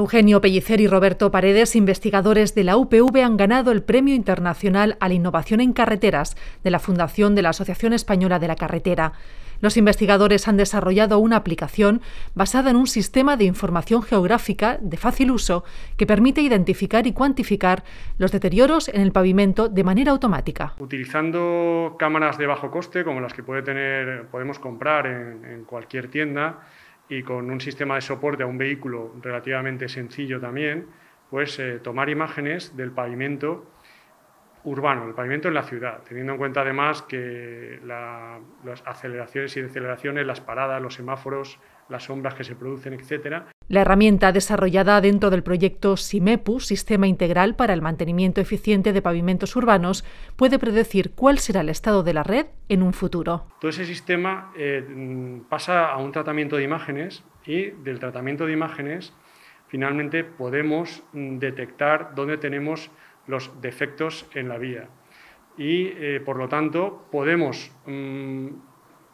Eugenio Pellicer y Roberto Paredes, investigadores de la UPV, han ganado el Premio Internacional a la Innovación en Carreteras de la Fundación de la Asociación Española de la Carretera. Los investigadores han desarrollado una aplicación basada en un sistema de información geográfica de fácil uso que permite identificar y cuantificar los deterioros en el pavimento de manera automática. Utilizando cámaras de bajo coste, como las que puede tener, podemos comprar en cualquier tienda, y con un sistema de soporte a un vehículo relativamente sencillo también, pues eh, tomar imágenes del pavimento urbano, el pavimento en la ciudad, teniendo en cuenta además que las aceleraciones y deceleraciones, las paradas, los semáforos, las sombras que se producen, etcétera, la herramienta desarrollada dentro del proyecto SIMEPU, Sistema Integral para el Mantenimiento Eficiente de Pavimentos Urbanos, puede predecir cuál será el estado de la red en un futuro. Todo ese sistema eh, pasa a un tratamiento de imágenes y del tratamiento de imágenes finalmente podemos mm, detectar dónde tenemos los defectos en la vía y eh, por lo tanto podemos mm,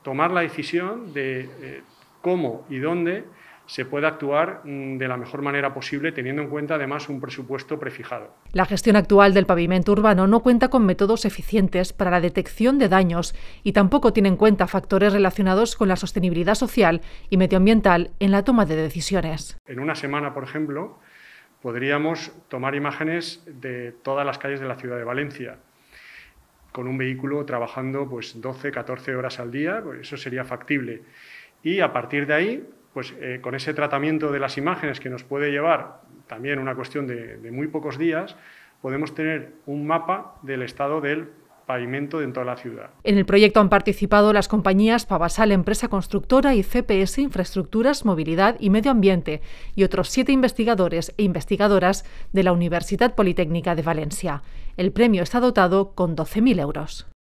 tomar la decisión de eh, cómo y dónde se puede actuar mm, de la mejor manera posible, teniendo en cuenta además un presupuesto prefijado. La gestión actual del pavimento urbano no cuenta con métodos eficientes para la detección de daños y tampoco tiene en cuenta factores relacionados con la sostenibilidad social y medioambiental en la toma de decisiones. En una semana, por ejemplo, podríamos tomar imágenes de todas las calles de la ciudad de Valencia con un vehículo trabajando pues 12, 14 horas al día, pues, eso sería factible. Y a partir de ahí pues eh, con ese tratamiento de las imágenes que nos puede llevar también una cuestión de, de, muy pocos días, podemos tener un mapa del estado del pavimento dentro de la ciudad. En el proyecto han participado las compañías Pavasal Empresa Constructora y CPS Infraestructuras, Movilidad y Medio Ambiente y otros siete investigadores e investigadoras de la Universidad Politécnica de Valencia. El premio está dotado con 12.000 euros.